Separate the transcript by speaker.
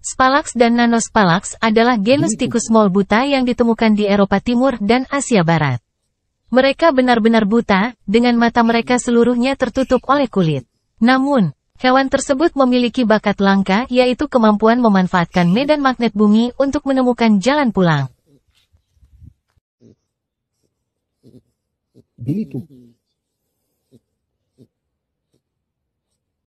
Speaker 1: Spalax dan Nanospalax adalah genus gitu. tikus mol buta yang ditemukan di Eropa Timur dan Asia Barat. Mereka benar-benar buta, dengan mata mereka seluruhnya tertutup oleh kulit. Namun, hewan tersebut memiliki bakat langka yaitu kemampuan memanfaatkan medan magnet bumi untuk menemukan jalan pulang.
Speaker 2: Gitu.